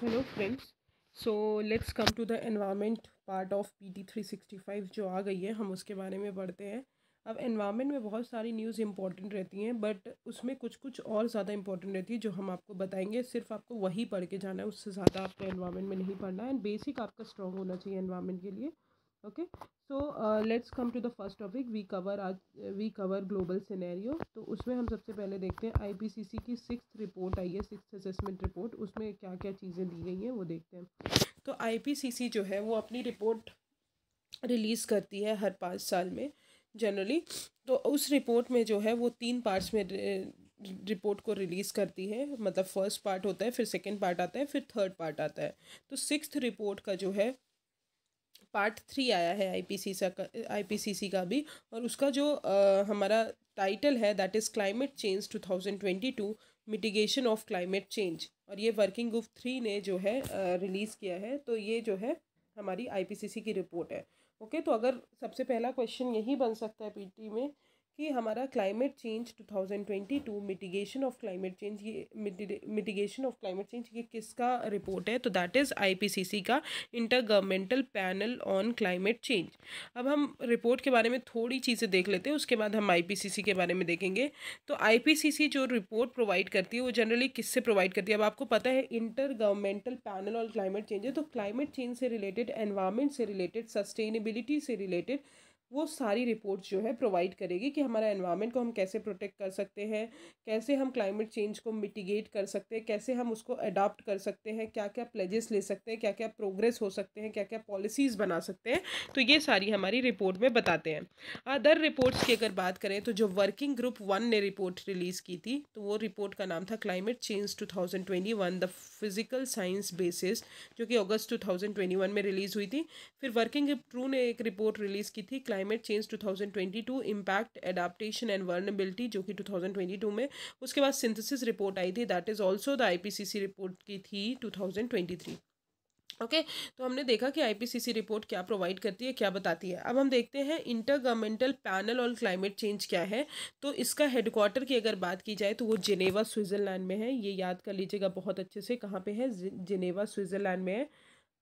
Hello friends so let's come to the environment part of P T three sixty five जो आ गई है हम उसके बारे में पढ़ते हैं अब एनवायरनमेंट में बहुत सारी न्यूज़ इंपॉर्टेंट रहती हैं बट उसमें कुछ कुछ और ज़्यादा इंपॉर्टेंट रहती है जो हम आपको बताएंगे सिर्फ आपको वही पढ़ के जाना है उससे ज़्यादा आपको एनवायरनमेंट में नहीं पढ़ना है एंड बेसिक आपका स्ट्रॉन्ग होना चाहिए एनवायरनमेंट के लिए okay so let's come to the first topic we cover आज वी कवर ग्लोबल सिनेरियो तो उसमें हम सबसे पहले देखते हैं आईपीसीसी की सिक्स रिपोर्ट आई है सिक्स असेसमेंट रिपोर्ट उसमें क्या क्या चीज़ें दी गई हैं वो देखते हैं तो आईपीसीसी जो है वो अपनी रिपोर्ट रिलीज़ करती है हर पाँच साल में जनरली तो उस रिपोर्ट में जो है वो तीन पार्ट्स में रिपोर्ट को रिलीज़ करती है मतलब फर्स्ट पार्ट होता है फिर सेकेंड पार्ट आता है फिर थर्ड पार्ट आता है तो सिक्स रिपोर्ट का जो है पार्ट थ्री आया है आईपीसी का आईपीसीसी का भी और उसका जो आ, हमारा टाइटल है that is climate change two thousand twenty two mitigation of climate change और ये वर्किंग ग्रुप थ्री ने जो है रिलीज़ किया है तो ये जो है हमारी आईपीसीसी की रिपोर्ट है ओके तो अगर सबसे पहला क्वेश्चन यही बन सकता है पीटी में कि हमारा climate change 2022 mitigation of climate change ये मिटिगेशन ऑफ क्लाइमेट चेंज ये किसका रिपोर्ट है तो दैट इज़ आईपीसीसी का Intergovernmental Panel on Climate Change अब हम रिपोर्ट के बारे में थोड़ी चीज़ें देख लेते हैं उसके बाद हम आईपीसीसी के बारे में देखेंगे तो आईपीसीसी जो रिपोर्ट प्रोवाइड करती है वो जनरली किससे प्रोवाइड करती है अब आपको पता है Intergovernmental Panel on Climate Change है तो क्लाइमेट चेंज से रिलेटेड एनवायरमेंट से रिलेटेड सस्टेनेबिलिटी से रिलेटेड वो सारी रिपोर्ट्स जो है प्रोवाइड करेगी कि हमारा एनवायरनमेंट को हम कैसे प्रोटेक्ट कर सकते हैं कैसे हम क्लाइमेट चेंज को मिटिगेट कर सकते हैं कैसे हम उसको अडाप्ट कर सकते हैं क्या क्या प्लेजेस ले सकते हैं क्या क्या प्रोग्रेस हो सकते हैं क्या क्या पॉलिसीज़ बना सकते हैं तो ये सारी हमारी रिपोर्ट में बताते हैं अदर रिपोर्ट्स की अगर बात करें तो जो वर्किंग ग्रुप वन ने रिपोर्ट रिलीज़ की थी तो वो रिपोर्ट का नाम था climate change two thousand twenty one the physical science basis जो कि अगस्त टू थाउजेंड ट्वेंटी वन में रिलीज़ हुई थी फिर वर्किंग ग्रुप टू ने एक रिपोर्ट रिलीज़ की थी climate climate change 2022 impact adaptation and vulnerability जो कि 2022 में उसके बाद सिंथेसिस रिपोर्ट आई थी that is also the IPCC report की थी 2023 ओके okay, तो हमने देखा कि आईपीसीसी रिपोर्ट क्या प्रोवाइड करती है क्या बताती है अब हम देखते हैं Intergovernmental Panel on Climate Change क्या है तो इसका हेडक्वार्टर की अगर बात की जाए तो वो जिनेवा स्विट्ज़रलैंड में है ये याद कर लीजिएगा बहुत अच्छे से कहाँ पे है जिनेवा स्विट्ज़रलैंड में है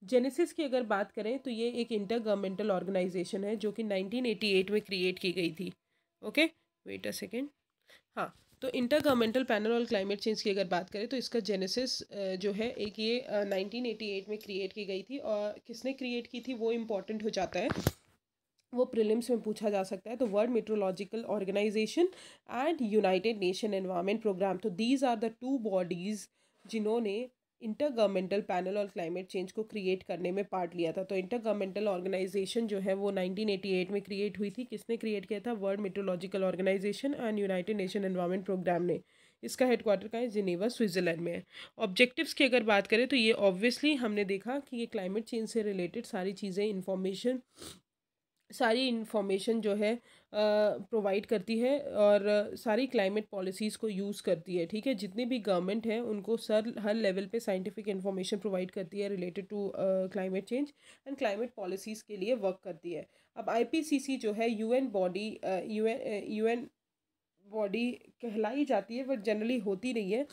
जेनेसिस की अगर बात करें तो ये एक इंटर गवर्नमेंटल ऑर्गेनाइजेशन है जो कि 1988 में क्रिएट की गई थी ओके वेट अ सेकेंड हाँ तो Intergovernmental Panel on Climate Change की अगर बात करें तो इसका जेनेसिस जो है एक ये 1988 में क्रिएट की गई थी और किसने क्रिएट की थी वो इम्पॉर्टेंट हो जाता है वो प्रिलिम्स में पूछा जा सकता है तो World Meteorological Organization and United Nation Environment Programme तो these are the two bodies जिन्होंने इंटर गवर्नमेंटल पैनल और क्लाइमेट चेंज को क्रिएट करने में पार्ट लिया था तो इंटर गवर्नमेंटल ऑर्गेनाइजेशन जो है वो 1988 में क्रिएट हुई थी किसने क्रिएट किया था World Meteorological Organization and United Nation Environment Programme ने इसका हेडक्वार्टर कहाँ है जिनेवा स्विट्ज़रलैंड में ऑब्जेक्टिव्स की अगर बात करें तो ये ऑब्वियसली हमने देखा कि ये क्लाइमेट चेंज से रिलेटेड सारी चीज़ें इन्फॉर्मेशन सारी इन्फॉर्मेशन जो है प्रोवाइड करती है और सारी क्लाइमेट पॉलिसीज़ को यूज़ करती है ठीक है जितनी भी गवर्नमेंट है उनको सर हर लेवल पे साइंटिफिक इन्फॉर्मेशन प्रोवाइड करती है related to climate change and climate policies के लिए वर्क करती है अब आईपीसीसी जो है UN body UN UN body कहलाई जाती है बट जनरली होती नहीं है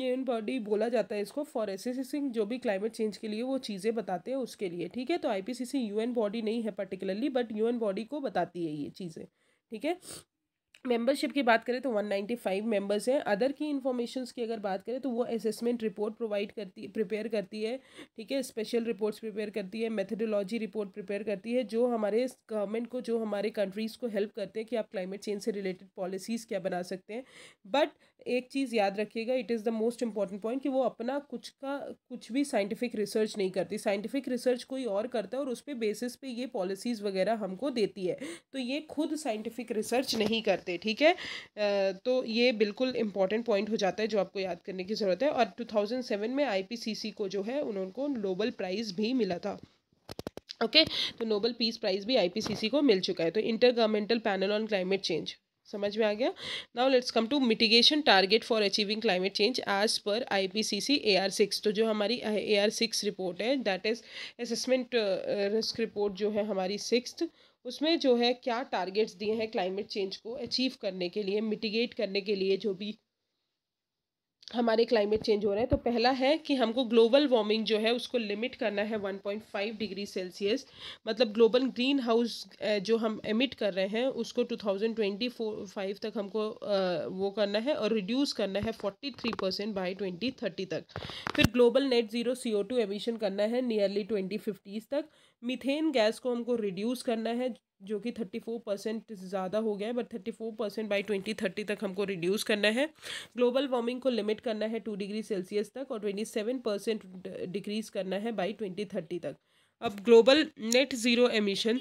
ये इन बॉडी बोला जाता है इसको फॉर एसेसिंग जो भी क्लाइमेट चेंज के लिए वो चीज़ें बताते हैं उसके लिए ठीक है तो आईपीसीसी यूएन बॉडी नहीं है पर्टिकुलरली बट यूएन बॉडी को बताती है ये चीज़ें ठीक है मेंबरशिप की बात करें तो 195 मेंबर्स हैं अदर की इन्फॉर्मेशन की अगर बात करें तो वो असेसमेंट रिपोर्ट प्रोवाइड करती प्रिपेयर करती है ठीक है स्पेशल रिपोर्ट्स प्रिपेयर करती है मेथडोलॉजी रिपोर्ट प्रिपेयर करती है जो हमारे गवर्नमेंट को जो हमारे कंट्रीज़ को हेल्प करते हैं कि आप क्लाइमेट चेंज से रिलेटेड पॉलिसीज़ क्या बना सकते हैं बट एक चीज़ याद रखिएगा it is the most important point कि वो अपना कुछ का कुछ भी साइंटिफिक रिसर्च नहीं करती साइंटिफिक रिसर्च कोई और करता है और उस पर बेसिस पे ये पॉलिसीज़ वगैरह हमको देती है तो ये खुद साइंटिफिक रिसर्च नहीं करते सकते ठीक है तो ये बिल्कुल इंपॉर्टेंट पॉइंट हो जाता है जो आपको याद करने की ज़रूरत है और 2007 में आईपीसीसी को जो है उनको नोबल प्राइज़ भी मिला था ओके तो नोबल पीस प्राइज़ भी आईपीसीसी को मिल चुका है तो Intergovernmental Panel on Climate Change समझ में आ गया now let's come to mitigation target for achieving climate change as per I P C C A R six तो जो हमारी ए आर सिक्स रिपोर्ट है that is assessment risk report जो है हमारी सिक्स्थ उसमें जो है क्या टारगेट्स दिए हैं क्लाइमेट चेंज को अचीव करने के लिए मिटिगेट करने के लिए जो भी हमारे क्लाइमेट चेंज हो रहे हैं तो पहला है कि हमको ग्लोबल वार्मिंग जो है उसको लिमिट करना है 1.5 डिग्री सेल्सियस मतलब ग्लोबल ग्रीन हाउस जो हम एमिट कर रहे हैं उसको 2024-5 तक हमको वो करना है और रिड्यूस करना है 43 परसेंट बाई ट्वेंटी तक फिर global net zero C emission करना है नियरली ट्वेंटी तक मिथेन गैस को हमको रिड्यूस करना है जो कि थर्टी फोर परसेंट ज़्यादा हो गया है but thirty four percent by twenty thirty तक हमको रिड्यूस करना है ग्लोबल वार्मिंग को लिमिट करना है टू डिग्री सेल्सियस तक और ट्वेंटी सेवन परसेंट डिक्रीज़ करना है बाई ट्वेंटी थर्टी तक अब global net zero emission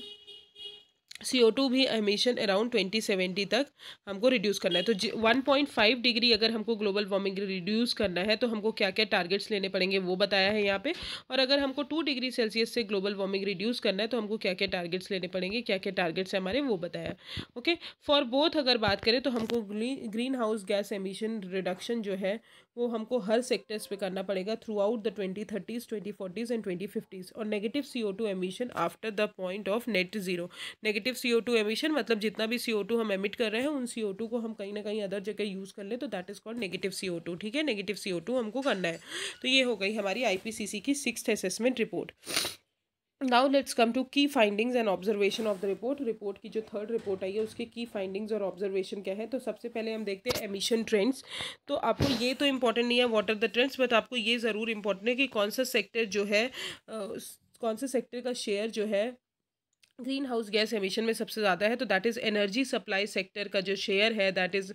C O two भी एमिशन अराउंड ट्वेंटी सेवेंटी तक हमको रिड्यूस करना है तो वन पॉइंट फाइव डिग्री अगर हमको ग्लोबल वार्मिंग रिड्यूस करना है तो हमको क्या क्या टारगेट्स लेने पड़ेंगे वो बताया है यहाँ पे और अगर हमको टू डिग्री सेल्सियस से ग्लोबल वार्मिंग रिड्यूस करना है तो हमको क्या क्या टारगेट्स लेने पड़ेंगे क्या क्या टारगेट्स हैं हमारे वो बताया ओके फॉर बोथ अगर बात करें तो हमको greenhouse gas emission reduction जो है वो हमको हर सेक्टर्स पे करना पड़ेगा throughout the twenty thirties twenty forties and twenty fifties और negative C O two emission after the point of net zero negative negative C O two emission मतलब जितना भी सी ओ टू हम एमिट कर रहे हैं उन सी ओ टू को हम कहीं ना कहीं अदर जगह यूज़ कर लें तो that is called negative C O two ठीक है नेगेटिव सी ओ टू हमको करना है तो ये हो गई हमारी आई पी सी सी की six assessment report now let's come to key findings and observation of the report report की जो थर्ड रिपोर्ट आई है उसके की फाइंडिंग्स और ऑब्जर्वेशन क्या है तो सबसे पहले हम देखते हैं एमिशन ट्रेंड्स तो आपको ये तो इम्पॉर्टेंट नहीं है आर द ट्रेंड्स बट आपको ये ज़रूर इम्पॉर्टेंट है कि कौन सा सेक्टर जो है कौन सा सेक्टर का शेयर जो है ग्रीन हाउस गैस एमिशन में सबसे ज़्यादा है तो that is energy supply sector का जो शेयर है दैट इज़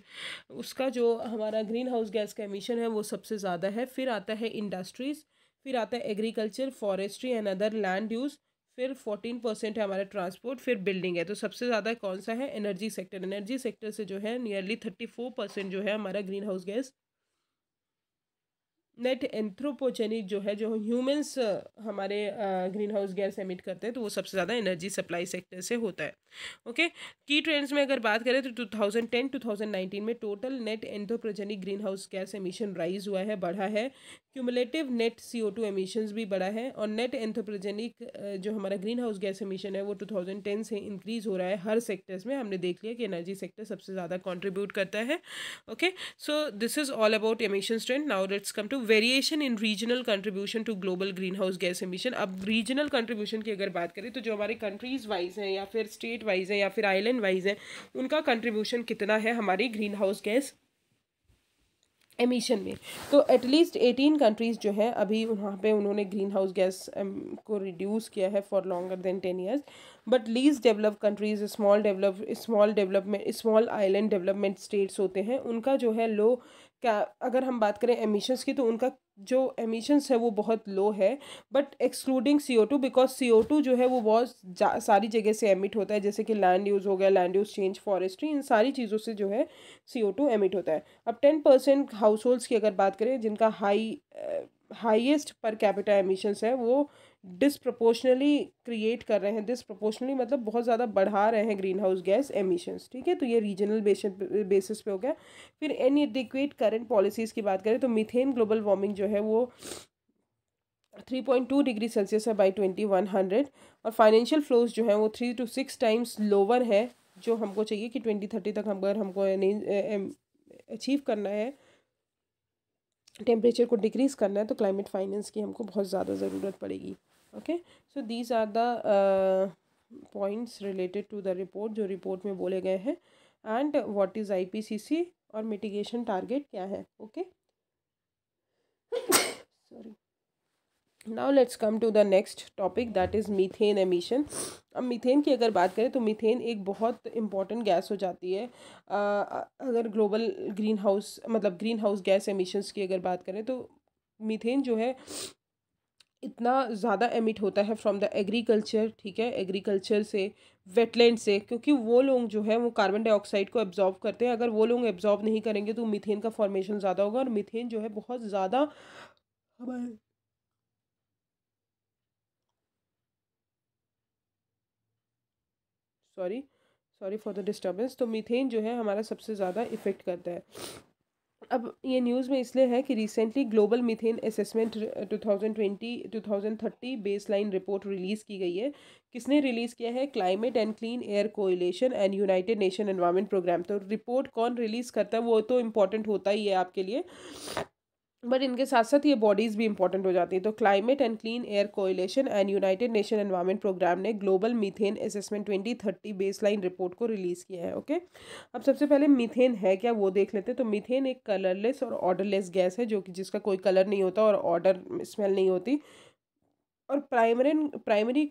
उसका जो हमारा ग्रीन हाउस गैस का एमिशन है वो सबसे ज़्यादा है फिर आता है इंडस्ट्रीज़ फिर आता है agriculture forestry and other land use फिर फोर्टीन परसेंट है हमारा ट्रांसपोर्ट फिर बिल्डिंग है तो सबसे ज़्यादा कौन सा है एनर्जी सेक्टर एनर्जी सेक्टर से जो है नियरली थर्टी फोर परसेंट जो है हमारा greenhouse gas net anthropogenic जो है जो ह्यूमंस uh, हमारे ग्रीन हाउस गैस एमिट करते हैं तो वो सबसे ज़्यादा एनर्जी सप्लाई सेक्टर से होता है ओके की ट्रेंड्स में अगर बात करें तो 2010 2019 में total net anthropogenic greenhouse gas emission rise हुआ है बढ़ा है cumulative net C O emissions भी बढ़ा है और नेट एंथ्रोपोजेनिक uh, जो हमारा ग्रीन हाउस गैस एमिशन है वो टू से इंक्रीज़ हो रहा है हर सेक्टर्स में हमने देख लिया कि एनर्जी सेक्टर सबसे ज़्यादा कॉन्ट्रीब्यूट करता है okay so this is all about emission trend now let's come to variation in regional contribution to global greenhouse gas emission अब रीजनल कंट्रीब्यूशन की अगर बात करें तो जो हमारे कंट्रीज़ वाइज हैं या फिर स्टेट वाइज हैं या फिर आइलैंड वाइज हैं उनका कंट्रीब्यूशन कितना है हमारी ग्रीन हाउस गैस एमिशन में तो एटलीस्ट एटीन कंट्रीज़ जो है अभी वहाँ पे उन्होंने ग्रीन हाउस गैस को रिड्यूस किया है for longer than ten years but least develop countries small develop small development small island development states होते हैं उनका जो है लो क्या अगर हम बात करें एमिशंस की तो उनका जो एमिशंस है वो बहुत लो है but excluding C O two because C O two जो है वो बहुत सारी जगह से एमिट होता है जैसे कि लैंड यूज़ हो गया लैंड यूज़ चेंज फॉरेस्ट्री इन सारी चीज़ों से जो है सी ओ टू एमिट होता है अब टेन परसेंट हाउस होल्ड्स की अगर बात करें जिनका high highest per capita emissions है वो डिसप्रपोर्शनली क्रिएट कर रहे हैं डिसप्रपोर्शनली मतलब बहुत ज़्यादा बढ़ा रहे हैं ग्रीन हाउस गैस एमिशंस ठीक है तो ये रीजनल बेसिस पे हो गया फिर एन एडिक्वेट करेंट पॉलिसीज़ की बात करें तो मिथेन ग्लोबल वार्मिंग जो है वो three point two degree Celsius है बाई ट्वेंटी वन हंड्रेड और फाइनेंशियल फ्लोज जो है वो three two six times lower है जो हमको चाहिए कि ट्वेंटी थर्टी तक हम अगर हमको अचीव करना है टेम्परेचर को डिक्रीज़ करना है तो क्लाइमेट फाइनेंस की हमको बहुत ज़्यादा ज़रूरत पड़ेगी okay so these are the uh, points related to the report जो report में बोले गए हैं and what is IPCC और mitigation target क्या है okay sorry now let's come to the next topic that is methane emission अब methane की अगर बात करें तो मीथेन एक बहुत इंपॉर्टेंट गैस हो जाती है आ, uh, अगर ग्लोबल ग्रीन हाउस मतलब ग्रीन हाउस गैस एमिशन्स की अगर बात करें तो मीथेन जो है इतना ज़्यादा एमिट होता है फ्रॉम द एग्रीकल्चर ठीक है एग्रीकल्चर से वेटलैंड से क्योंकि वो लोग जो है वो कार्बन डाइऑक्साइड को एब्जॉर्व करते हैं अगर वो लोग एब्जॉर्व नहीं करेंगे तो मीथेन का फॉर्मेशन ज़्यादा होगा और मीथेन जो है बहुत ज़्यादा हमारे sorry sorry for the disturbance तो मीथेन जो है हमारा सबसे ज़्यादा इफ़ेक्ट करता है अब ये न्यूज़ में इसलिए है कि recently global methane assessment 2020 2030 baseline report release की गई है किसने रिलीज़ किया है Climate and Clean Air Coalition and United Nation Environment Programme तो रिपोर्ट कौन रिलीज़ करता है वो तो इम्पॉर्टेंट होता ही है आपके लिए बट इनके साथ साथ ये बॉडीज़ भी इंपॉर्टेंट हो जाती हैं तो Climate and Clean Air Coalition and United Nation Environment Programme ने global methane assessment twenty thirty baseline report को रिलीज़ किया है ओके अब सबसे पहले मीथेन है क्या वो देख लेते हैं तो मीथेन एक कलरलेस और ऑर्डरलेस गैस है जो कि जिसका कोई कलर नहीं होता और ऑर्डर स्मेल नहीं होती और प्राइमरी प्राइमरी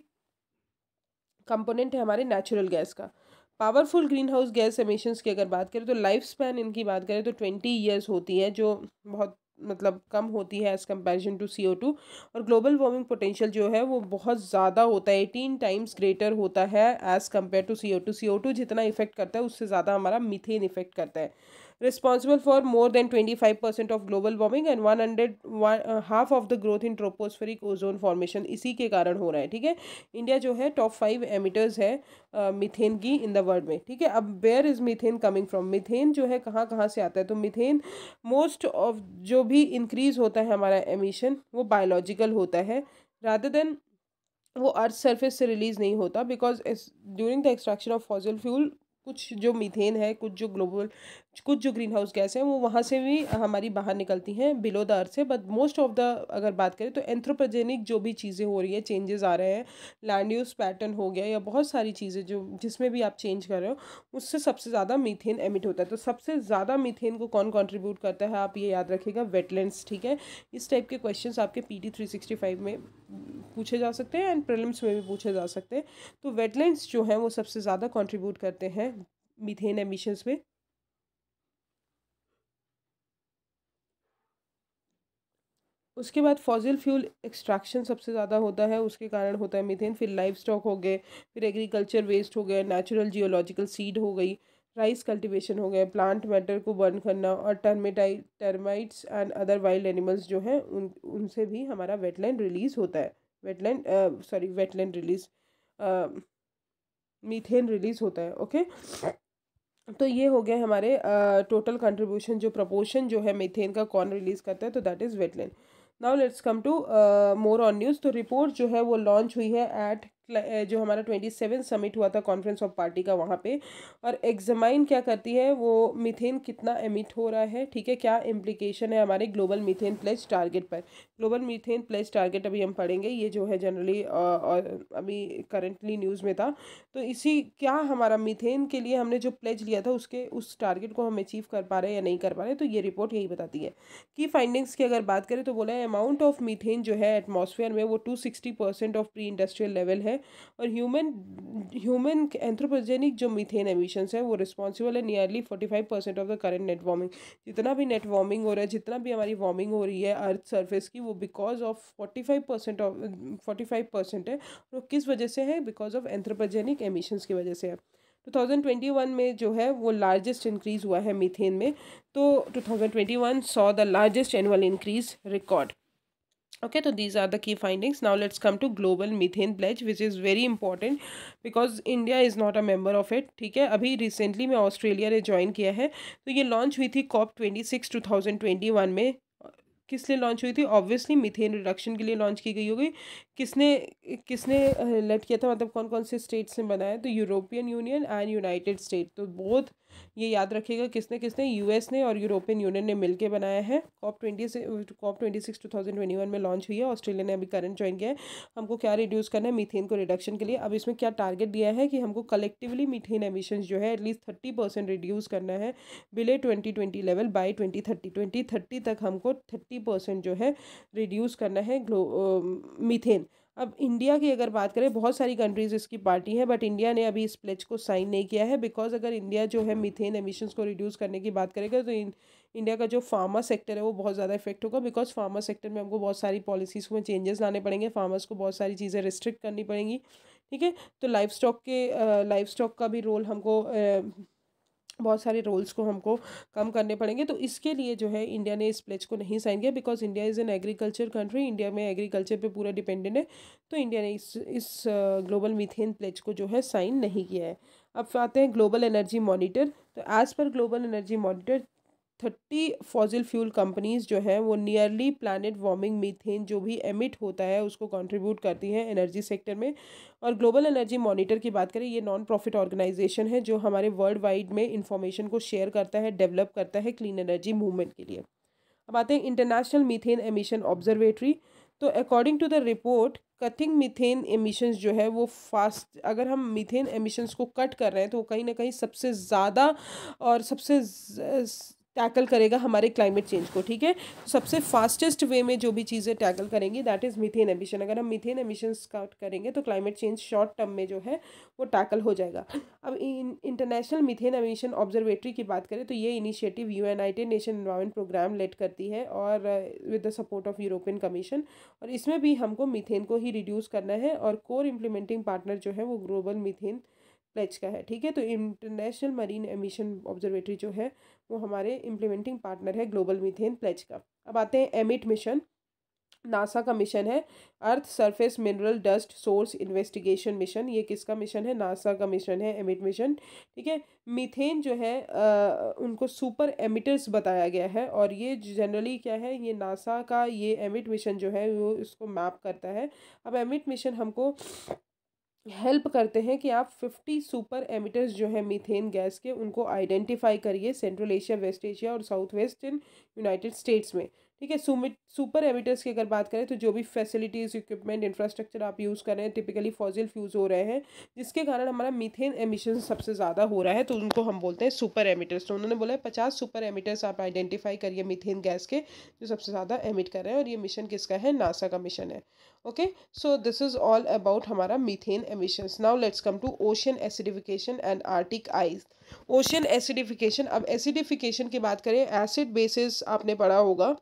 कंपोनेंट है हमारे नेचुरल गैस का powerful greenhouse gas emissions की अगर बात करें तो लाइफ स्पैन इनकी बात करें तो ट्वेंटी ईयर्स होती है जो बहुत मतलब कम होती है as comparison to C O two और ग्लोबल वार्मिंग पोटेंशियल जो है वो बहुत ज़्यादा होता है एटीन टाइम्स ग्रेटर होता है as compare to C O two C O two जितना इफेक्ट करता है उससे ज़्यादा हमारा मिथेन इफेक्ट करता है for more for twenty five percent of global warming and one hundred one half of the growth in tropospheric ozone formation इसी के कारण हो रहा है ठीक है इंडिया जो है टॉप फाइव एमिटर्स है मिथेन uh, की इन द वर्ल्ड में ठीक है अब where is methane coming from methane जो है कहाँ कहाँ से आता है तो मिथेन मोस्ट ऑफ जो भी इंक्रीज होता है हमारा एमिशन वो बायोलॉजिकल होता है रादर देन वो अर्थ सरफेस से रिलीज़ नहीं होता because during the extraction of fossil fuel कुछ जो मीथेन है कुछ जो ग्लोबल कुछ जो ग्रीन हाउस गैस है वो वहाँ से भी हमारी बाहर निकलती हैं बिलो द अर्थ से बट मोस्ट ऑफ द अगर बात करें तो एंथ्रोपोजेनिक जो भी चीज़ें हो रही है चेंजेस आ रहे हैं लैंड यूज पैटर्न हो गया या बहुत सारी चीज़ें जो जिसमें भी आप चेंज कर रहे हो उससे सबसे ज़्यादा मीथेन एमिट होता है तो सबसे ज़्यादा मीथेन को कौन कॉन्ट्रीब्यूट करता है आप ये याद रखिएगा वेटलैंड्स ठीक है इस टाइप के क्वेश्चन आपके P T three sixty five में पूछे जा सकते हैं एंड प्रलम्स में भी पूछे जा सकते हैं तो वेटलैंड्स जो हैं वो सबसे ज़्यादा कॉन्ट्रीब्यूट करते हैं मीथेन एमिशंस में उसके बाद फॉजिल फ्यूल एक्सट्रैक्शन सबसे ज़्यादा होता है उसके कारण होता है मीथेन फिर लाइफ स्टॉक हो गए फिर एग्रीकल्चर वेस्ट हो गया नेचुरल जियोलॉजिकल सीड हो गई राइस कल्टीवेशन हो गया प्लांट मैटर को बर्न करना और termite termites and other wild animals जो हैं उन उनसे भी हमारा वेटलैंड रिलीज़ होता है wetland sorry wetland release methane release होता है ओके okay? तो ये हो गया हमारे टोटल कंट्रीब्यूशन जो प्रपोर्शन जो है मीथेन का कौन रिलीज़ करता है तो that is wetland now let's come to more on news तो रिपोर्ट जो है वो लॉन्च हुई है एट जो हमारा ट्वेंटी सेवन समिट हुआ था कॉन्फ्रेंस ऑफ पार्टी का वहाँ पे और एग्जामाइन क्या करती है वो मीथेन कितना एमिट हो रहा है ठीक है क्या इम्प्लीकेशन है हमारे ग्लोबल मीथेन प्लेज टारगेट पर ग्लोबल मीथेन प्लेज टारगेट अभी हम पढ़ेंगे ये जो है जनरली और अभी करंटली न्यूज़ में था तो इसी क्या हमारा मीथेन के लिए हमने जो प्लेज लिया था उसके उस टारगेट को हम अचीव कर पा रहे हैं या नहीं कर पा रहे तो ये रिपोर्ट यही बताती है की फाइंडिंग्स की अगर बात करें तो बोला है अमाउंट ऑफ मीथेन जो है एटमोसफेयर में वो two sixty percent of pre industrial level है है और ह्यूमन ह्यूमन एंथ्रोपोजेनिक जो मीथेन एमिशंस है वो रिस्पॉन्सिबल है nearly forty five percent of the current net warming जितना भी नेट वार्मिंग हो रहा है जितना भी हमारी वार्मिंग हो रही है अर्थ सर्फेस की वो because of forty five percent of forty five percent है वो किस वजह से है बिकॉज ऑफ एंथ्रोपोजेनिक एमिशंस की वजह से है 2021 में जो है वो लार्जेस्ट इंक्रीज़ हुआ है मीथेन में तो 2021 saw the largest annual increase record okay so these are the key findings now let's come to global methane pledge which is very important because india is not a member of it theek hai abhi recently में australia ne join kiya hai to ye launch hui thi cop 26 2021 mein किस लिए launch हुई थी obviously methane reduction के लिए launch की गई होगी किसने किसने लेट किया था मतलब कौन कौन से स्टेट्स ने बनाया तो European Union and United State तो बोथ ये याद रखिएगा किसने किसने यूएस ने और यूरोपियन यूनियन ने मिलकर बनाया है COP twenty COP twenty six two thousand twenty one में लॉन्च हुई है ऑस्ट्रेलिया ने अभी करंट ज्वाइन किया है हमको क्या रिड्यूस करना है मीथेन को रिडक्शन के लिए अब इसमें क्या टारगेट दिया है कि हमको कलेक्टिवली मीथेन एमिशन जो है एटलीस्ट थर्टी परसेंट रिड्यूस करना है बिले twenty twenty level by twenty thirty twenty thirty तक हमको थर्टी परसेंट जो है रिड्यूस करना है ग्लो मीथेन अब इंडिया की अगर बात करें बहुत सारी कंट्रीज़ इसकी पार्टी हैं बट इंडिया ने अभी इस प्लेज को साइन नहीं किया है बिकॉज अगर इंडिया जो है मिथेन एमिशंस को रिड्यूस करने की बात करेगा तो इंडिया का जो फार्मा सेक्टर है वो बहुत ज़्यादा इफेक्ट होगा बिकॉज फार्मा सेक्टर में हमको बहुत सारी पॉलिसीज़ में चेंजेस लाने पड़ेंगे फार्मर्स को बहुत सारी चीज़ें रिस्ट्रिक्ट करनी पड़ेंगी ठीक है तो लाइफ स्टॉक के लाइफ स्टॉक का भी रोल हमको बहुत सारे रोल्स को हमको कम करने पड़ेंगे तो इसके लिए जो है इंडिया ने इस प्लेज को नहीं साइन किया because India is an agriculture country India में एग्रीकल्चर पे पूरा डिपेंडेंट है तो इंडिया ने इस इस ग्लोबल मिथेन प्लेज को जो है साइन नहीं किया है अब आते हैं ग्लोबल एनर्जी मॉनिटर तो एज़ पर global energy monitor thirty fossil fuel companies जो हैं वो नियरली प्लानट वार्मिंग मीथेन जो भी एमिट होता है उसको कंट्रीब्यूट करती हैं एनर्जी सेक्टर में और ग्लोबल एनर्जी मॉनिटर की बात करें ये नॉन प्रॉफिट ऑर्गेनाइजेशन है जो हमारे वर्ल्ड वाइड में इंफॉर्मेशन को शेयर करता है डेवलप करता है क्लीन एनर्जी मूवमेंट के लिए अब आते हैं इंटरनेशनल मीथेन एमिशन ऑब्जर्वेटरी तो according to the report cutting methane emissions जो है वो फास्ट अगर हम मीथेन एमिशंस को कट कर रहे हैं तो कहीं ना कहीं सबसे ज़्यादा और सबसे टैकल करेगा हमारे क्लाइमेट चेंज को ठीक है तो सबसे फास्टेस्ट वे में जो भी चीज़ें टैकल करेंगी दैट इज़ मिथेन एमिशन अगर हम मिथेन एमिशन काउट करेंगे तो क्लाइमेट चेंज शॉर्ट टर्म में जो है वो टैकल हो जाएगा अब इंटरनेशनल मिथेन एमिशन ऑब्जर्वेटरी की बात करें तो ये initiative United Nation environment programme lead करती है और with the support of European Commission और इसमें भी हमको मिथेन को ही रिड्यूस करना है और कोर इम्प्लीमेंटिंग पार्टनर जो है वो ग्लोबल मिथेन प्लेच का है ठीक है तो इंटरनेशनल मरीन एमिशन ऑब्जर्वेटरी जो है वो हमारे इम्प्लीमेंटिंग पार्टनर है ग्लोबल मिथेन प्लेज का अब आते हैं एमिट मिशन नासा का मिशन है earth surface mineral dust source investigation mission ये किसका मिशन है नासा का मिशन है एमिट मिशन ठीक है मीथेन जो है आ, उनको सुपर एमिटर्स बताया गया है और ये जनरली क्या है ये नासा का ये एमिट मिशन जो है वो इसको मैप करता है अब एमिट मिशन हमको हेल्प करते हैं कि आप फिफ्टी सुपर एमिटर्स जो है मीथेन गैस के उनको आइडेंटिफाई करिए सेंट्रल एशिया वेस्ट एशिया और south west in United States में ठीक है सुपर एमिटर्स की अगर बात करें तो जो भी फैसिलिटीज़ इक्विपमेंट इंफ्रास्ट्रक्चर आप यूज़ कर रहे हैं टिपिकली फॉजिल फ्यूज़ हो रहे हैं जिसके कारण हमारा मीथेन एमिशन सबसे ज़्यादा हो रहा है तो उनको हम बोलते हैं सुपर एमिटर्स तो उन्होंने बोला है पचास सुपर एमिटर्स आप आइडेंटिफाई करिए मीथेन गैस के जो सबसे ज़्यादा एमिट कर रहे हैं और ये मिशन किसका है नासा का मिशन है okay so this is all about हमारा methane emissions now let's come to ocean acidification and Arctic ice ocean acidification अब एसिडिफिकेशन की बात करें एसिड बेसिस आपने पढ़ा होगा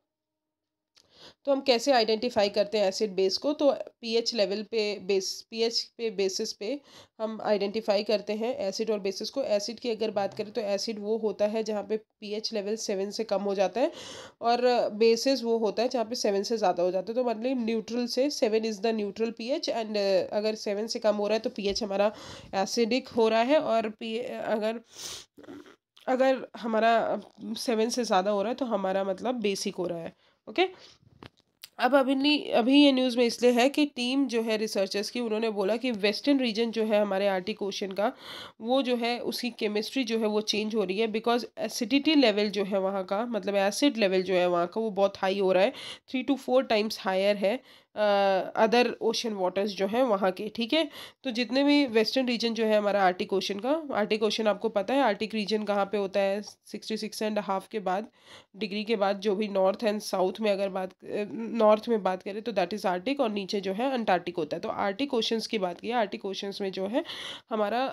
तो हम कैसे आइडेंटिफाई करते हैं एसिड बेस को तो पीएच लेवल पे बेस पीएच पे बेसिस पे हम आइडेंटिफाई करते हैं एसिड और बेसिस को एसिड की अगर बात करें तो एसिड वो होता है जहाँ पे पीएच लेवल सेवन से कम हो जाता है और बेसिस वो होता है जहाँ पे सेवन से ज़्यादा हो जाता है तो मतलब न्यूट्रल से seven is the neutral P and अगर सेवन से कम हो रहा है तो पी हमारा एसिडिक हो रहा है और पी अगर अगर हमारा सेवन से ज़्यादा हो रहा है तो हमारा मतलब बेसिक हो रहा है ओके okay? अब अभी अभी ये न्यूज़ में इसलिए है कि टीम जो है रिसर्चर्स की उन्होंने बोला कि वेस्टर्न रीजन जो है हमारे आर्टिक ओशन का वो जो है उसकी केमिस्ट्री जो है वो चेंज हो रही है बिकॉज एसिडिटी लेवल जो है वहाँ का मतलब एसिड लेवल जो है वहाँ का वो बहुत हाई हो रहा है three to four times higher है अदर ओशन वाटर्स जो हैं वहाँ के ठीक है तो जितने भी वेस्टर्न रीजन जो है हमारा आर्टिक ओशन का आर्टिक ओशन आपको पता है आर्टिक रीजन कहाँ पे होता है सिक्सटी सिक्स एंड हाफ के बाद डिग्री के बाद जो भी नॉर्थ एंड साउथ में अगर बात नॉर्थ में बात करें तो दैट इज़ आर्टिक और नीचे जो है अंटार्टिक होता है तो आर्टिक ओशंस की बात की आर्टिक ओशंस में जो है हमारा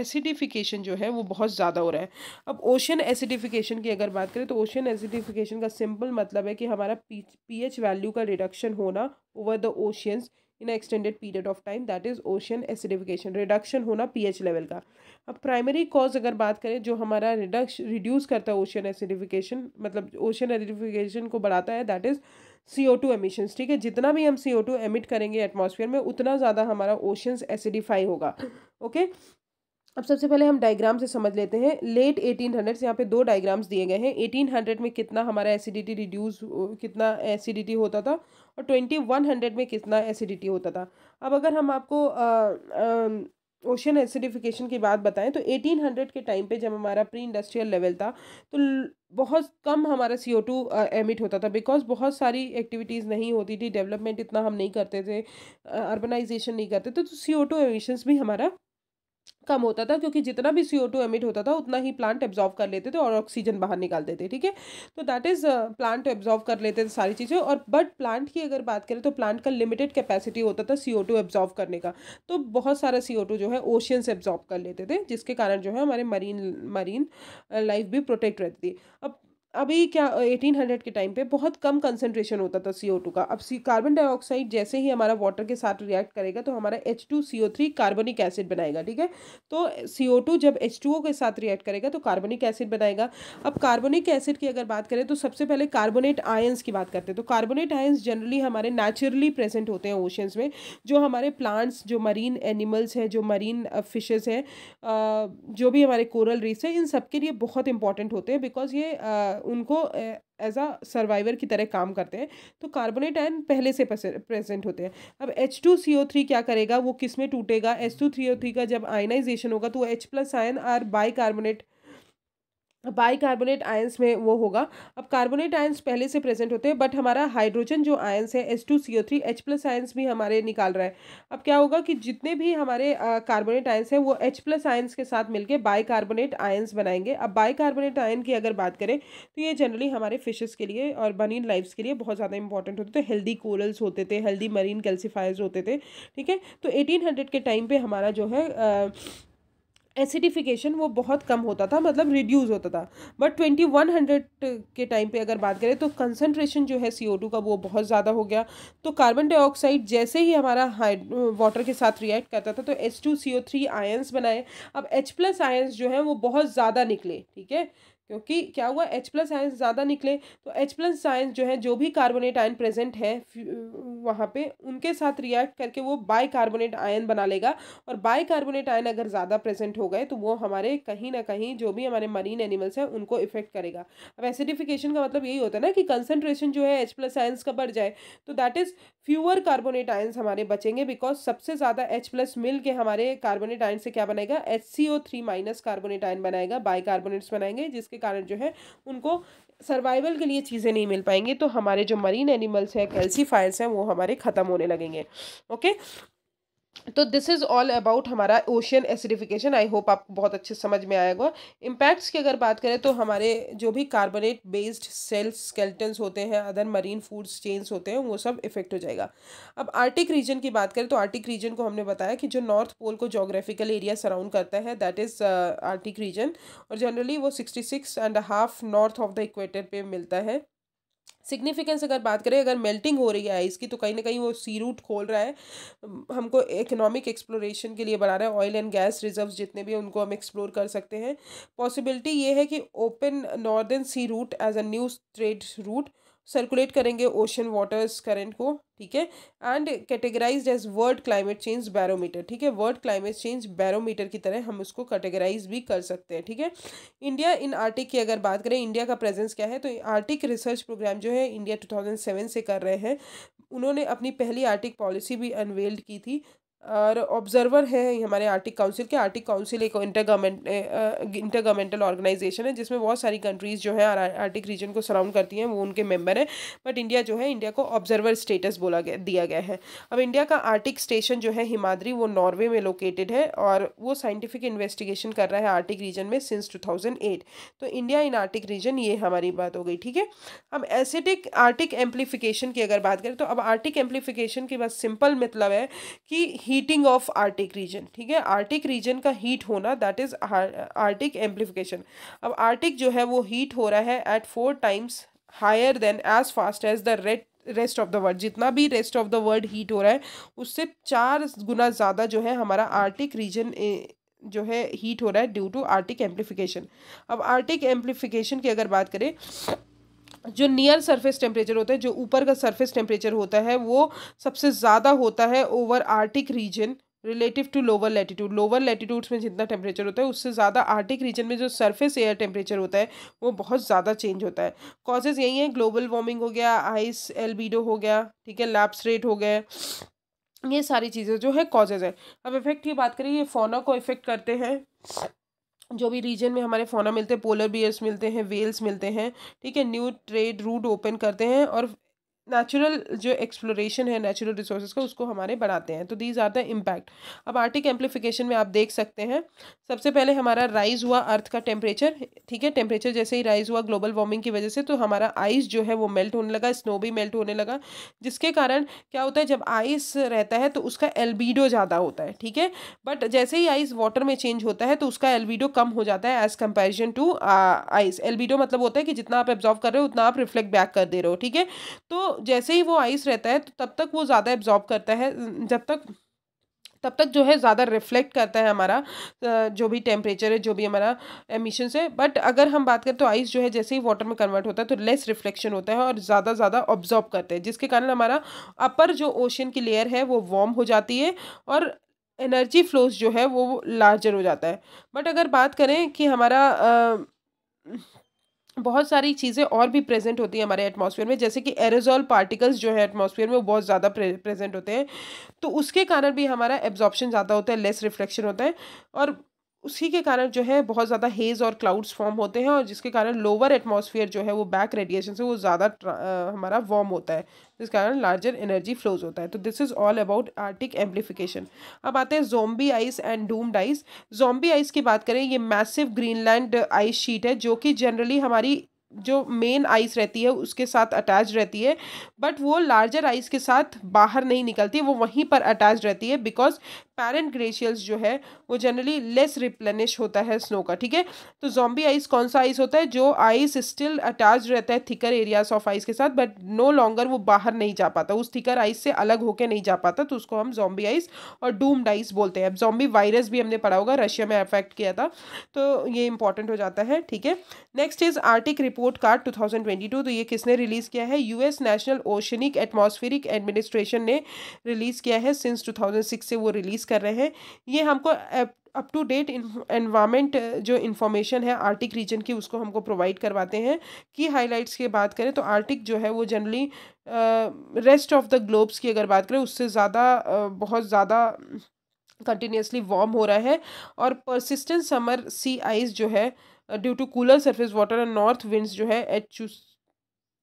एसिडिफिकेशन जो है वो बहुत ज़्यादा हो रहा है अब ओशन एसिडिफिकेशन की अगर बात करें तो ओशन एसिडिफिकेशन का सिंपल मतलब है कि हमारा पी एच वैल्यू का रिडक्शन होना over the oceans in extended period of time that is ocean acidification reduction होना एच लेवल का अब प्राइमरी कॉज अगर बात करें जो हमारा रिडक्श रिड्यूस करता है ओशन एसिडिफिकेशन मतलब ओशन एसिडिफिकेशन को बढ़ाता है that is C O two emissions ठीक है जितना भी हम सी ओ टू एमिट करेंगे एटमोसफियर में उतना ज़्यादा हमारा ओशंस एसिडिफाई होगा ओके okay? अब सबसे पहले हम डायग्राम से समझ लेते हैं लेट एटीन हंड्रेड से यहाँ पे दो डायग्राम्स दिए गए हैं एटीन हंड्रेड में कितना हमारा एसिडिटी रिड्यूस कितना एसिडिटी होता था और ट्वेंटी वन हंड्रेड में कितना एसिडिटी होता था अब अगर हम आपको ओशन एसिडिफिकेशन की बात बताएं तो 1800 के टाइम पे जब हमारा प्री इंडस्ट्रियल लेवल था तो बहुत कम हमारा सी ओ टू एमिट होता था बिकॉज बहुत सारी एक्टिविटीज़ नहीं होती थी डेवलपमेंट इतना हम नहीं करते थे अर्बनाइजेशन नहीं करते थे तो सी ओ टू एमिशन्स भी हमारा कम होता था क्योंकि जितना भी सी ओ टू एमिट होता था उतना ही प्लांट एब्जॉर्व कर लेते थे और ऑक्सीजन बाहर निकाल थे ठीक है तो दैट इज़ प्लांट एब्जॉर्व कर लेते थे सारी चीज़ें और बट प्लांट की अगर बात करें तो प्लांट का लिमिटेड कैपेसिटी होता था सी ओ टू एब्जॉर्व करने का तो बहुत सारा सी ओ टू जो है ओशियन से एब्जॉर्व कर लेते थे जिसके कारण जो है हमारे मरीन मरीन लाइफ भी प्रोटेक्ट रहती थी अब अभी क्या 1800 के टाइम पे बहुत कम कंसनट्रेशन होता था सी टू का अब सी कार्बन डाइऑक्साइड जैसे ही हमारा वाटर के साथ रिएक्ट करेगा तो हमारा H two C O three कार्बनिक एसिड बनाएगा ठीक है तो सी ओ टू जब एच टू ओ के साथ रिएक्ट करेगा तो कार्बनिक एसिड बनाएगा अब कार्बनिक एसिड की अगर बात करें तो सबसे पहले कार्बोनेट आयन्स की बात करते हैं तो कार्बोनेट आयन्स जनरली हमारे नेचुरली प्रेजेंट होते हैं ओशंस में जो हमारे प्लांट्स जो मरीन एनिमल्स हैं जो मरीन फिशेज़ हैं जो भी हमारे कोरल रीस हैं इन सब के लिए बहुत इंपॉर्टेंट होते हैं बिकॉज ये उनको एज आ सर्वाइवर की तरह काम करते हैं तो कार्बोनेट आयन पहले से प्रेजेंट होते हैं अब H two C O three क्या करेगा वो किस में टूटेगा H two three O three का जब आयनाइजेशन होगा तो H plus ion are bicarbonate bicarbonate ions में वो होगा अब कार्बोनेट आयंस पहले से प्रेजेंट होते हैं बट हमारा हाइड्रोजन जो आयंस है S two C O three H plus ions भी हमारे निकाल रहा है अब क्या होगा कि जितने भी हमारे कार्बोनेट आयंस हैं वो एच प्लस आयंस के साथ मिलके बाई कार्बोनेट आयंस बनाएंगे अब बाई कार्बोनेट आयन की अगर बात करें तो ये जनरली हमारे फिशेज़ के लिए और बनीन लाइफ्स के लिए बहुत ज़्यादा इंपॉर्टेंट होते थे हेल्दी कोरल्स होते थे हेल्दी मरीन कैल्सीफायर्स होते थे ठीक है तो एटीन हंड्रेड के टाइम पर हमारा जो है एसिडिफिकेशन वो बहुत कम होता था मतलब रिड्यूस होता था बट ट्वेंटी वन हंड्रेड के टाइम पे अगर बात करें तो कंसनट्रेशन जो है सी ओ टू का वो बहुत ज़्यादा हो गया तो कार्बन डाइऑक्साइड जैसे ही हमारा हाइड वाटर के साथ रिएक्ट करता था तो H two C O three ions बनाए अब एच प्लस आयन्स जो हैं वो बहुत ज़्यादा निकले ठीक है क्योंकि क्या हुआ एच प्लस आयन ज़्यादा निकले तो एच प्लस आयन जो है जो भी कार्बोनेट आयन प्रेजेंट है वहाँ पे उनके साथ रिएक्ट करके वो बाई कार्बोनेट आयन बना लेगा और बाई कार्बोनेट आयन अगर ज़्यादा प्रेजेंट हो गए तो वो हमारे कहीं ना कहीं जो भी हमारे मरीन एनिमल्स हैं उनको इफेक्ट करेगा अब एसिडिफिकेशन का मतलब यही होता है ना कि कंसनट्रेशन जो है एच प्लस आयन्स का बढ़ जाए तो that is fewer carbonate ions हमारे बचेंगे बिकॉज सबसे ज़्यादा एच प्लस मिल के हमारे कार्बोनेट आयन से क्या बनेगा H C O three minus carbonate ion बनाएगा बाई कार्बोनेट्स बनाएंगे जिसके कारण जो है उनको सर्वाइवल के लिए चीज़ें नहीं मिल पाएंगी तो हमारे जो मरीन एनिमल्स हैं कैल्सीफाइल्स हैं वो हमारे ख़त्म होने लगेंगे ओके तो दिस इज़ ऑल अबाउट हमारा ओशियन एसिडिफिकेशन आई होप आपको बहुत अच्छे समझ में आएगा इम्पैक्ट्स की अगर बात करें तो हमारे जो भी कार्बोनेट बेस्ड सेल्स स्केल्टन्स होते हैं अदर मरीन फूड्स चेन्स होते हैं वो सब इफेक्ट हो जाएगा अब आर्टिक रीजन की बात करें तो आर्टिक रीजन को हमने बताया कि जो नॉर्थ पोल को जोग्राफिकल एरिया सराउंड करता है दैट इज़ आर्टिक रीजन और जनरली वो sixty six and half north of the equator पर मिलता है सिग्निफिकेंस अगर बात करें अगर मेल्टिंग हो रही है आइस की तो कहीं ना कहीं वो सी रूट खोल रहा है हमको इकोनॉमिक एक्सप्लोरेशन के लिए बना रहा है ऑयल एंड गैस रिजर्व जितने भी हैं उनको हम एक्सप्लोर कर सकते हैं पॉसिबिलिटी ये है कि open northern sea route as a new trade route circulate करेंगे ओशन वाटर्स करंट को ठीक है and categorise as world climate change barometer ठीक है वर्ल्ड क्लाइमेट चेंज बैरोमीटर की तरह हम उसको कैटेगराइज भी कर सकते हैं ठीक है इंडिया इन आर्टिक की अगर बात करें इंडिया का प्रेजेंस क्या है तो आर्टिक रिसर्च प्रोग्राम जो है इंडिया टू थाउजेंड सेवन से कर रहे हैं उन्होंने अपनी पहली आर्टिक पॉलिसी भी अनवेल्ड की थी और ऑब्जर्वर है हमारे आर्टिक काउंसिल के आर्टिक काउंसिल एक inter government intergovernmental organisation है जिसमें बहुत सारी कंट्रीज़ जो है आर्टिक रीजन को सराउंड करती हैं वो उनके मेंबर हैं बट इंडिया जो है इंडिया को ऑब्जर्वर स्टेटस बोला गया दिया गया है अब इंडिया का आर्टिक स्टेशन जो है हिमाद्री वो नॉर्वे में लोकेटेड है और वो साइंटिफिक इन्वेस्टिगेशन कर रहा है आर्टिक रीजन में सिंस टू तो इंडिया इन आर्टिक रीजन ये हमारी बात हो गई ठीक है अब एसिडिक आर्टिक एम्पलीफिकेशन की अगर बात करें तो अब आर्टिक एम्पलीफिकेशन के बस सिंपल मतलब है कि हीटिंग ऑफ आर्टिक रीजन ठीक है आर्टिक रीजन का हीट होना दैट इज आर्टिक एम्प्लीफिकेशन अब आर्टिक जो है वो हीट हो रहा है at four times higher than as fast as the red rest of the world जितना भी rest of the world heat हो रहा है उससे चार गुना ज़्यादा जो है हमारा आर्टिक रीजन जो है हीट हो रहा है ड्यू टू आर्टिक एम्प्लीफिकेशन अब आर्टिक एम्प्लीफिकेशन की अगर बात करें जो नियर सरफेस टेम्परेचर होता है जो ऊपर का सरफेस टेम्परेचर होता है वो सबसे ज़्यादा होता है over Arctic region relative to lower latitude lower latitudes में जितना टेम्परेचर होता है उससे ज़्यादा आर्टिक रीजन में जो सरफेस एयर टेम्परेचर होता है वो बहुत ज़्यादा चेंज होता है कॉजेज़ यही है ग्लोबल वार्मिंग हो गया आइस एलबीडो हो गया ठीक है लैप्स रेट हो गए ये सारी चीज़ें जो है कॉजेज़ हैं अब इफेक्ट की बात करें ये फोना को इफेक्ट करते हैं जो भी रीजन में हमारे फोना मिलते हैं पोलर बियर्स मिलते हैं वेल्स मिलते हैं ठीक है न्यू ट्रेड रूट ओपन करते हैं और नेचुरल जो एक्सप्लोरेशन है नेचुरल रिसोर्सेज का उसको हमारे बढ़ाते हैं तो दीज आर द इम्पैक्ट अब आर्टिक एम्पलीफिकेशन में आप देख सकते हैं सबसे पहले हमारा राइज़ हुआ अर्थ का टेम्परेचर ठीक है टेम्परेचर जैसे ही राइज़ हुआ ग्लोबल वार्मिंग की वजह से तो हमारा आइस जो है वो मेल्ट होने लगा स्नो भी मेल्ट होने लगा जिसके कारण क्या होता है जब आइस रहता है तो उसका एल्बीडो ज़्यादा होता है ठीक है बट जैसे ही आइस वाटर में चेंज होता है तो उसका एल्बीडो कम हो जाता है as comparison to ice albedo मतलब होता है कि जितना आप एब्जॉर्व कर रहे हो उतना आप रिफ्लेक्ट बैक कर दे रहे हो ठीक है तो जैसे ही वो आइस रहता है तो तब तक वो ज़्यादा एब्जॉर्ब करता है जब तक तब तक जो है ज़्यादा रिफ्लेक्ट करता है हमारा जो भी टेम्परेचर है जो भी हमारा एमिशन है बट अगर हम बात करें तो आइस जो है जैसे ही वाटर में कन्वर्ट होता है तो लेस रिफ्लेक्शन होता है और ज़्यादा ज़्यादा ऑब्जॉर्ब करते हैं जिसके कारण हमारा अपर जो ओशन की लेयर है वो वार्म हो जाती है और एनर्जी फ्लोज जो है वो लार्जर हो जाता है बट अगर बात करें कि हमारा आ, बहुत सारी चीज़ें और भी प्रेजेंट होती हैं हमारे एटमॉस्फेयर में जैसे कि एरोजोल पार्टिकल्स जो है एटमॉस्फेयर में वो बहुत ज़्यादा प्रेजेंट होते हैं तो उसके कारण भी हमारा एब्जॉर्प्शन ज़्यादा होता है लेस रिफ्लेक्शन होता है और उसी के कारण जो है बहुत ज़्यादा हेज़ और क्लाउड्स फॉर्म होते हैं और जिसके कारण लोअर एटमॉस्फेयर जो है वो बैक रेडिएशन से वो ज़्यादा हमारा वार्म होता है जिस कारण लार्जर एनर्जी फ्लोज होता है तो this is all about Arctic amplification अब आते हैं zombie ice and doomed ice zombie ice की बात करें ये मैसिव ग्रीनलैंड आइस शीट है जो कि जनरली हमारी जो मेन आइस रहती है उसके साथ अटैच रहती है बट वो लार्जर आइस के साथ बाहर नहीं निकलती वो वहीं पर अटैच रहती है बिकॉज पैरेंट ग्लेशियर्स जो है वो जनरली लेस रिप्लेनिश होता है स्नो का ठीक है तो जॉम्बी आइस कौन सा आइस होता है जो आइस स्टिल अटैच रहता है थिकर एरियाज ऑफ आइस के साथ बट नो लॉन्गर वो बाहर नहीं जा पाता उस थिकर आइस से अलग होकर नहीं जा पाता तो उसको हम जॉम्बी आइस और डूम्ड आइस बोलते हैं अब जॉम्बी वायरस भी हमने पढ़ा होगा रशिया में अफेक्ट किया था तो ये इंपॉर्टेंट हो जाता है ठीक है next is Arctic report report card 2022 तो ये किसने रिलीज़ किया है US National Oceanic Atmospheric Administration ने रिलीज़ किया है सिंस 2006 से वो रिलीज़ कर रहे हैं ये हमको अप टू डेट एनवायरमेंट जो इन्फॉर्मेशन है आर्टिक रीजन की उसको हमको प्रोवाइड करवाते हैं की हाईलाइट्स की बात करें तो आर्टिक जो है वो generally rest of the globes की अगर बात करें उससे ज़्यादा बहुत ज़्यादा कंटिन्यूसली वार्म हो रहा है और परसिस्टेंट समर सी आइस जो है due to cooler surface water and north winds जो है एच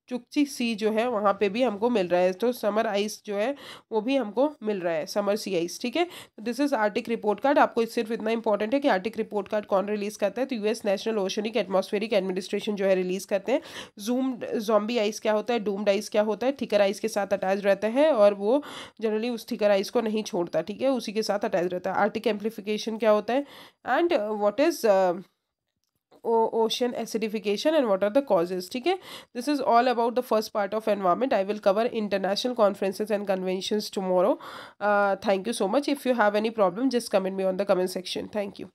चुकची सी जो है वहाँ पे भी हमको मिल रहा है तो समर आइस जो है वो भी हमको मिल रहा है समर सी आइस ठीक है this is Arctic report card आपको सिर्फ इतना इंपॉर्टेंट है कि आर्टिक रिपोर्ट कार्ड कौन रिलीज़ करता है तो US National Oceanic Atmospheric Administration जो है रिलीज़ करते हैं जूम जॉम्बी आइस क्या होता है डूम्ड आइस क्या होता है ठिकर आइस के साथ अटैच रहता है और वो जनरली उस ठिकर आइस को नहीं छोड़ता ठीक है उसी के साथ अटैच रहता है आर्टिक एम्प्लीफिकेशन क्या होता है and what is ocean acidification and what are the causes Okay, this is all about the first part of environment I will cover international conferences and conventions tomorrow uh, thank you so much if you have any problem just comment me on the comment section thank you